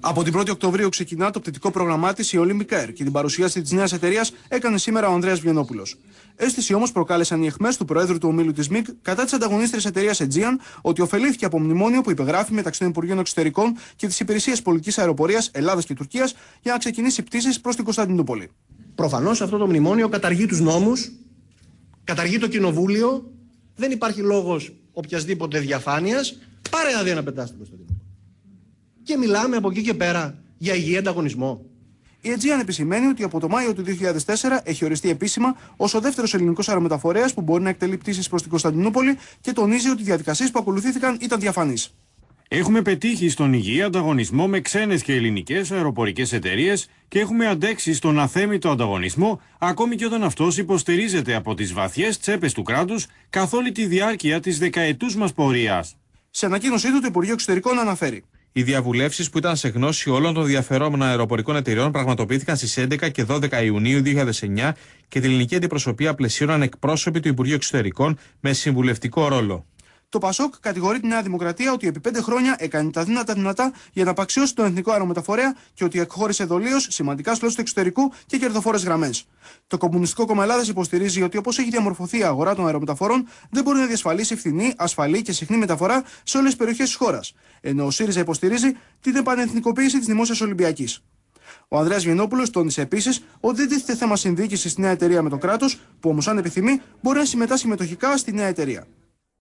Από την 1η Οκτωβρίου ξεκινά το πτυτικό πρόγραμμά της η Olympic Air και την παρουσίαση της νέας εταιρείας έκανε σήμερα ο Ανδρέας Βιενόπουλο. Αίσθηση όμως προκάλεσαν οι εχμέ του Προέδρου του ομίλου της ΜΙΚ κατά της ανταγωνίστριας εταιρείας Aegean ότι ωφελήθηκε από μνημόνιο που υπεγράφει μεταξύ των Υπουργείων Εξωτερικών και της Υπηρεσίας Πολιτικής Αεροπορίας Ελλάδας και Τουρκίας για να ξεκινήσει πτήσεις προς την Κωνσταντινούπολη. Προφανώς αυτό το μνημόνιο καταργεί τους νόμους, καταργεί το κοινοβούλιο, δεν υπάρχει λόγος οποιασδήποτε διαφάνειας. Πάρε δει να πετά στο Κωνσταντινούπολη και μιλάμε από εκεί και πέρα για υγιή ανταγωνισμό. Η Aegean επισημαίνει ότι από το Μάιο του 2004 έχει οριστεί επίσημα ως ο δεύτερος ελληνικός αερομεταφορέας που μπορεί να εκτελεί πτήσεις προς την Κωνσταντινούπολη και τονίζει ότι οι διαδικασίες που ακολουθήθηκαν ήταν διαφανείς. Έχουμε πετύχει στον υγιή ανταγωνισμό με ξένες και ελληνικές αεροπορικές εταιρείες και έχουμε αντέξει στον αθέμητο ανταγωνισμό ακόμη και όταν αυτός υποστηρίζεται από τις βαθιές τσέπες του κράτους καθ' όλη τη διάρκεια της δεκαετούς μας πορείας. Σε ανακοίνωσή του, το Υπουργείο Εξωτερικών αναφέρει. Οι διαβουλεύσεις που ήταν σε γνώση όλων των διαφερόμενων αεροπορικών εταιριών πραγματοποιήθηκαν στις 11 και 12 Ιουνίου 2009 και την ελληνική αντιπροσωπεία πλαισίωναν εκπρόσωποι του Υπουργείου Εξωτερικών με συμβουλευτικό ρόλο. Το Πασόκ κατηγορεί τη Νέα Δημοκρατία ότι επί πέντε χρόνια έκανε τα δυνατά δυνατά για να απαξιώσει τον εθνικό αερομεταφορέα και ότι εκχώρησε δολίως σημαντικά σλότ του εξωτερικού και κερδοφόρες γραμμές. Το Κομμουνιστικό Κόμμα Ελλάδας υποστηρίζει ότι όπως έχει διαμορφωθεί η αγορά των αερομεταφορών δεν μπορεί να διασφαλίσει φθηνή, ασφαλή και συχνή μεταφορά σε όλες τις περιοχές της χώρας. Ενώ ο ΣΥΡΙΖΑ υποστηρίζει την επανεθνικοποίηση της Δημόσιας Ολυμπιακής. Ο Ανδρέας Γενόπουλο τόνισε επίσης ότι δεν τίθεται θέμα συνδίκηση στη νέα εταιρεία με το κράτος, που όμως αν επιθυμεί μπορεί να συμμετάσχει μετοχικά στη νέα εταιρεία.